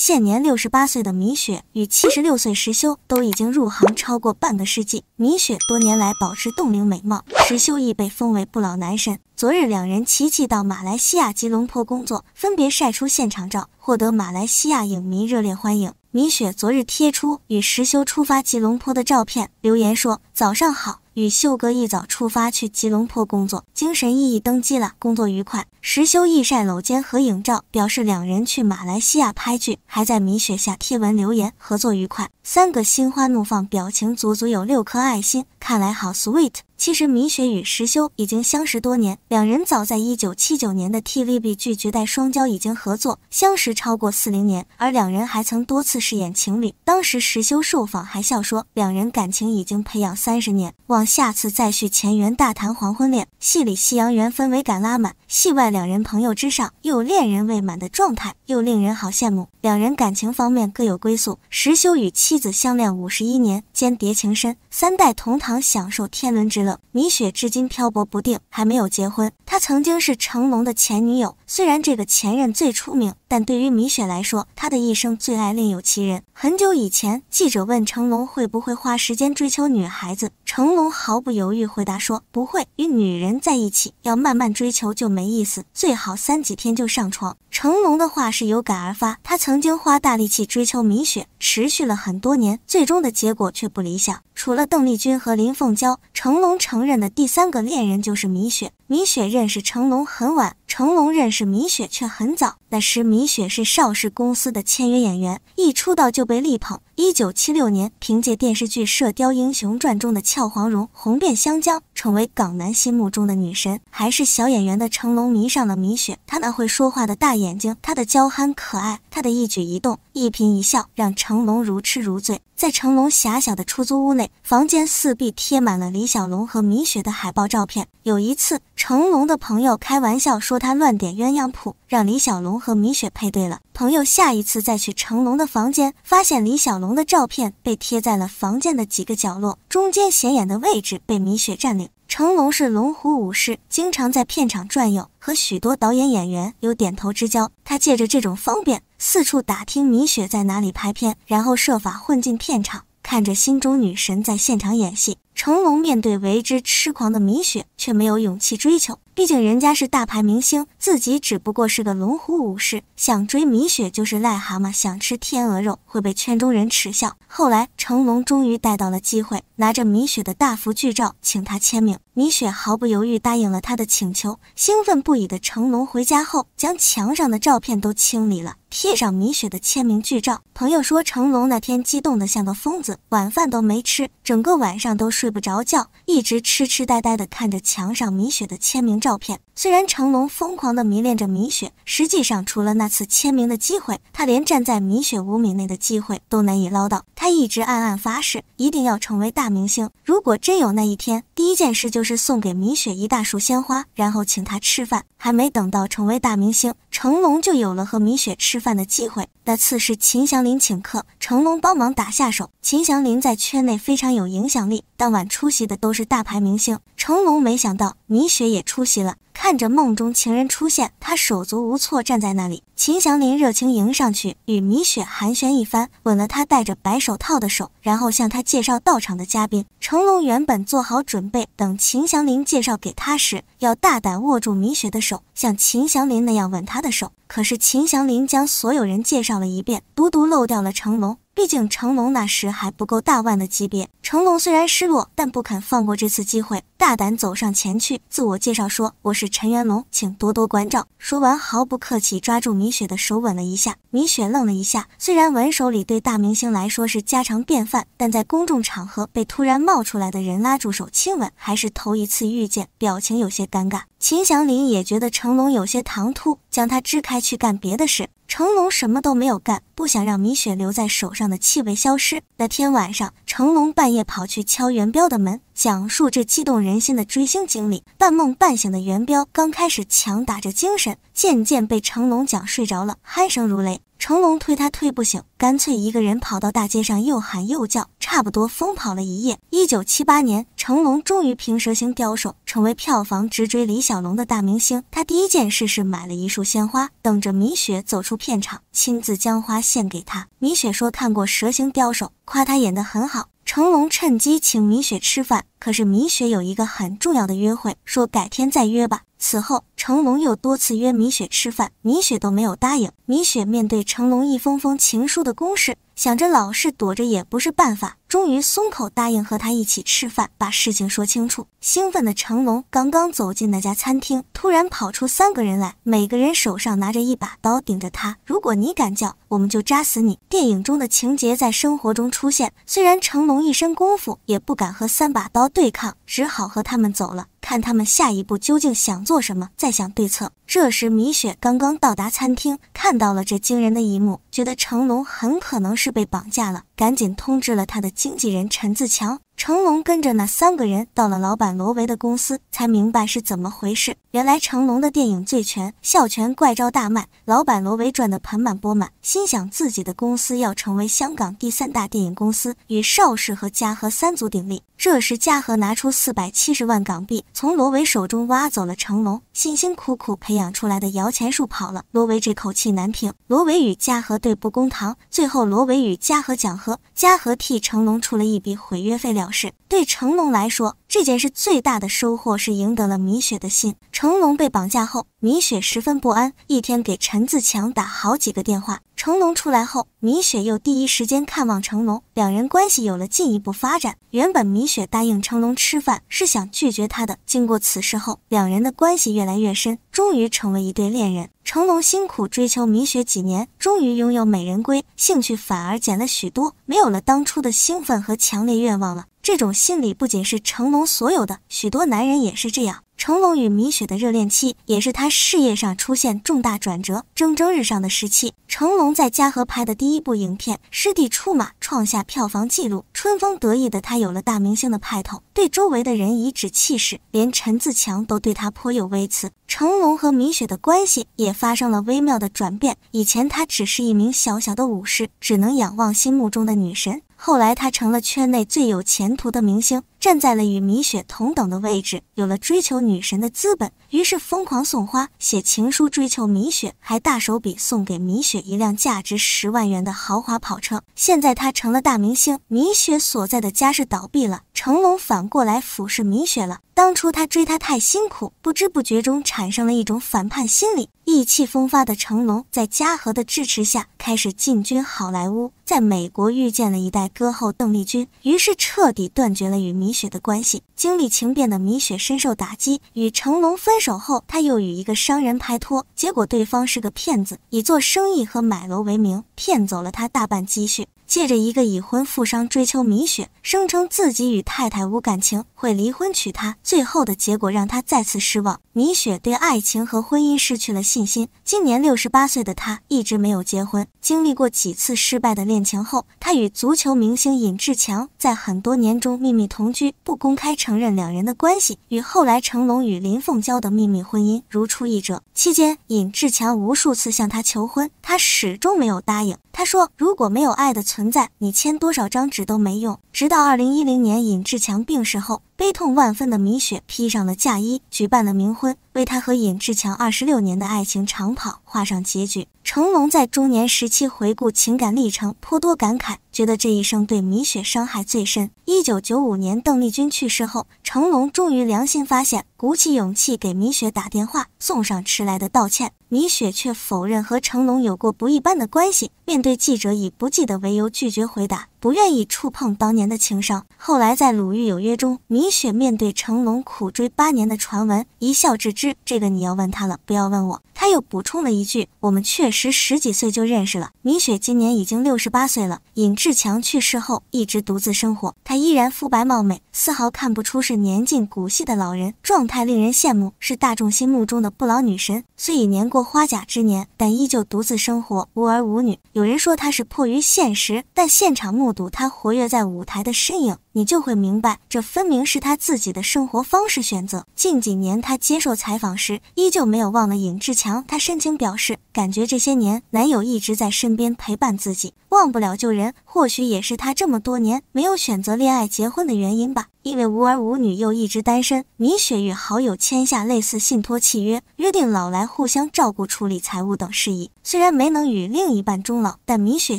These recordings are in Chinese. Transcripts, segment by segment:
现年六十八岁的米雪与七十六岁石修都已经入行超过半个世纪。米雪多年来保持冻龄美貌，石修亦被封为不老男神。昨日两人齐齐到马来西亚吉隆坡工作，分别晒出现场照，获得马来西亚影迷热烈欢迎。米雪昨日贴出与石修出发吉隆坡的照片，留言说：“早上好，与秀哥一早出发去吉隆坡工作，精神奕奕登机了，工作愉快。”石修亦晒搂肩合影照，表示两人去马来西亚拍剧，还在米雪下贴文留言：“合作愉快。”三个心花怒放，表情足足有六颗爱心，看来好 sweet。其实米雪与石修已经相识多年，两人早在一九七九年的 TVB 剧《绝代双骄》已经合作，相识超过四零年，而两人还曾多次。饰演情侣，当时石修受访还笑说，两人感情已经培养三十年，望下次再续前缘，大谈黄昏恋。戏里夕阳园氛围感拉满，戏外两人朋友之上又恋人未满的状态，又令人好羡慕。两人感情方面各有归宿，石修与妻子相恋五十一年。间谍情深，三代同堂，享受天伦之乐。米雪至今漂泊不定，还没有结婚。她曾经是成龙的前女友，虽然这个前任最出名，但对于米雪来说，她的一生最爱另有其人。很久以前，记者问成龙会不会花时间追求女孩子。成龙毫不犹豫回答说：“不会与女人在一起，要慢慢追求就没意思，最好三几天就上床。”成龙的话是有感而发，他曾经花大力气追求米雪，持续了很多年，最终的结果却不理想。除了邓丽君和林凤娇，成龙承认的第三个恋人就是米雪。米雪认识成龙很晚，成龙认识米雪却很早。那时，米雪是邵氏公司的签约演员，一出道就被力捧。一九七六年，凭借电视剧《射雕英雄传》中的俏黄蓉，红遍香江，成为港男心目中的女神。还是小演员的成龙迷上了米雪，她那会说话的大眼睛，她的娇憨可爱，她的一举一动、一颦一笑，让成龙如痴如醉。在成龙狭小的出租屋内，房间四壁贴满了李小龙和米雪的海报照片。有一次，成龙的朋友开玩笑说他乱点鸳鸯谱，让李小龙和米雪配对了。朋友下一次再去成龙的房间，发现李小龙的照片被贴在了房间的几个角落，中间显眼的位置被米雪占领。成龙是龙虎武士，经常在片场转悠，和许多导演、演员有点头之交。他借着这种方便。四处打听米雪在哪里拍片，然后设法混进片场，看着心中女神在现场演戏。成龙面对为之痴狂的米雪，却没有勇气追求。毕竟人家是大牌明星，自己只不过是个龙虎武士，想追米雪就是癞蛤蟆想吃天鹅肉，会被圈中人耻笑。后来成龙终于逮到了机会，拿着米雪的大幅剧照请他签名，米雪毫不犹豫答应了他的请求。兴奋不已的成龙回家后，将墙上的照片都清理了，贴上米雪的签名剧照。朋友说成龙那天激动的像个疯子，晚饭都没吃，整个晚上都睡不着觉，一直痴痴呆呆的看着墙上米雪的签名照。照片虽然成龙疯狂的迷恋着米雪，实际上除了那次签名的机会，他连站在米雪五米内的机会都难以捞到。他一直暗暗发誓，一定要成为大明星。如果真有那一天，第一件事就是送给米雪一大束鲜花，然后请她吃饭。还没等到成为大明星，成龙就有了和米雪吃饭的机会。那次是秦祥林请客，成龙帮忙打下手。秦祥林在圈内非常有影响力。当晚出席的都是大牌明星，成龙没想到米雪也出席了。看着梦中情人出现，他手足无措站在那里。秦祥林热情迎上去，与米雪寒暄一番，吻了她戴着白手套的手，然后向她介绍到场的嘉宾。成龙原本做好准备，等秦祥林介绍给他时，要大胆握住米雪的手，像秦祥林那样吻她的手。可是秦祥林将所有人介绍了一遍，独独漏掉了成龙。毕竟成龙那时还不够大腕的级别。成龙虽然失落，但不肯放过这次机会。大胆走上前去，自我介绍说：“我是陈元龙，请多多关照。”说完，毫不客气抓住米雪的手吻了一下。米雪愣了一下，虽然吻手礼对大明星来说是家常便饭，但在公众场合被突然冒出来的人拉住手亲吻，还是头一次遇见，表情有些尴尬。秦祥林也觉得成龙有些唐突，将他支开去干别的事。成龙什么都没有干，不想让米雪留在手上的气味消失。那天晚上，成龙半夜跑去敲元彪的门。讲述这激动人心的追星经历。半梦半醒的元彪刚开始强打着精神，渐渐被成龙讲睡着了，鼾声如雷。成龙推他推不醒，干脆一个人跑到大街上又喊又叫，差不多疯跑了一夜。一九七八年，成龙终于凭《蛇形刁手》成为票房直追李小龙的大明星。他第一件事是买了一束鲜花，等着米雪走出片场，亲自将花献给他。米雪说看过《蛇形刁手》，夸他演的很好。成龙趁机请米雪吃饭，可是米雪有一个很重要的约会，说改天再约吧。此后，成龙又多次约米雪吃饭，米雪都没有答应。米雪面对成龙一封封情书的攻势。想着老是躲着也不是办法，终于松口答应和他一起吃饭，把事情说清楚。兴奋的成龙刚刚走进那家餐厅，突然跑出三个人来，每个人手上拿着一把刀顶着他。如果你敢叫，我们就扎死你。电影中的情节在生活中出现，虽然成龙一身功夫也不敢和三把刀对抗，只好和他们走了。看他们下一步究竟想做什么，再想对策。这时，米雪刚刚到达餐厅，看到了这惊人的一幕，觉得成龙很可能是被绑架了，赶紧通知了他的经纪人陈自强。成龙跟着那三个人到了老板罗维的公司，才明白是怎么回事。原来成龙的电影《醉拳》《笑拳》怪招大卖，老板罗维赚得盆满钵满，心想自己的公司要成为香港第三大电影公司，与邵氏和嘉禾三足鼎立。这时嘉禾拿出四百七十万港币，从罗维手中挖走了成龙，辛辛苦苦培养出来的摇钱树跑了。罗维这口气难平，罗维与嘉禾对簿公堂，最后罗维与嘉禾讲和，嘉禾替成龙出了一笔毁约费了。是对成龙来说，这件事最大的收获是赢得了米雪的心。成龙被绑架后，米雪十分不安，一天给陈自强打好几个电话。成龙出来后，米雪又第一时间看望成龙，两人关系有了进一步发展。原本米雪答应成龙吃饭是想拒绝他的，经过此事后，两人的关系越来越深，终于成为一对恋人。成龙辛苦追求米雪几年，终于拥有美人归，兴趣反而减了许多，没有了当初的兴奋和强烈愿望了。这种心理不仅是成龙所有的，许多男人也是这样。成龙与米雪的热恋期，也是他事业上出现重大转折、蒸蒸日上的时期。成龙在嘉禾拍的第一部影片《师弟出马》，创下票房纪录，春风得意的他有了大明星的派头，对周围的人颐指气使，连陈自强都对他颇有微词。成龙和米雪的关系也发生了微妙的转变。以前他只是一名小小的武士，只能仰望心目中的女神。后来，他成了圈内最有前途的明星。站在了与米雪同等的位置，有了追求女神的资本，于是疯狂送花、写情书追求米雪，还大手笔送给米雪一辆价值十万元的豪华跑车。现在他成了大明星，米雪所在的家是倒闭了，成龙反过来俯视米雪了。当初他追她太辛苦，不知不觉中产生了一种反叛心理。意气风发的成龙在嘉禾的支持下开始进军好莱坞，在美国遇见了一代歌后邓丽君，于是彻底断绝了与米。米雪的关系，经历情变的米雪深受打击。与成龙分手后，他又与一个商人拍拖，结果对方是个骗子，以做生意和买楼为名，骗走了他大半积蓄。借着一个已婚富商追求米雪，声称自己与太太无感情，会离婚娶她。最后的结果让他再次失望。米雪对爱情和婚姻失去了信心。今年六十八岁的她一直没有结婚。经历过几次失败的恋情后，她与足球明星尹志强在很多年中秘密同居，不公开承认两人的关系，与后来成龙与林凤娇的秘密婚姻如出一辙。期间，尹志强无数次向她求婚，她始终没有答应。他说：“如果没有爱的存在，你签多少张纸都没用。”直到二零一零年，尹志强病逝后。悲痛万分的米雪披上了嫁衣，举办了冥婚，为她和尹志强二十六年的爱情长跑画上结局。成龙在中年时期回顾情感历程，颇多感慨，觉得这一生对米雪伤害最深。一九九五年，邓丽君去世后，成龙终于良心发现，鼓起勇气给米雪打电话，送上迟来的道歉。米雪却否认和成龙有过不一般的关系，面对记者以不记得为由拒绝回答。不愿意触碰当年的情伤。后来在《鲁豫有约》中，米雪面对成龙苦追八年的传闻，一笑置之。这个你要问他了，不要问我。他又补充了一句：“我们确实十几岁就认识了。米雪今年已经六十八岁了。尹志强去世后一直独自生活，她依然肤白貌美，丝毫看不出是年近古稀的老人，状态令人羡慕，是大众心目中的不老女神。虽已年过花甲之年，但依旧独自生活，无儿无女。有人说她是迫于现实，但现场目睹她活跃在舞台的身影。”你就会明白，这分明是他自己的生活方式选择。近几年，他接受采访时依旧没有忘了尹志强，他深情表示，感觉这些年男友一直在身边陪伴自己，忘不了旧人，或许也是他这么多年没有选择恋爱结婚的原因吧。因为无儿无女又一直单身，米雪与好友签下类似信托契约，约定老来互相照顾、处理财务等事宜。虽然没能与另一半终老，但米雪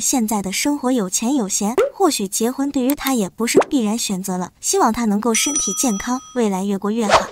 现在的生活有钱有闲，或许结婚对于她也不是必然选择了。希望她能够身体健康，未来越过越好。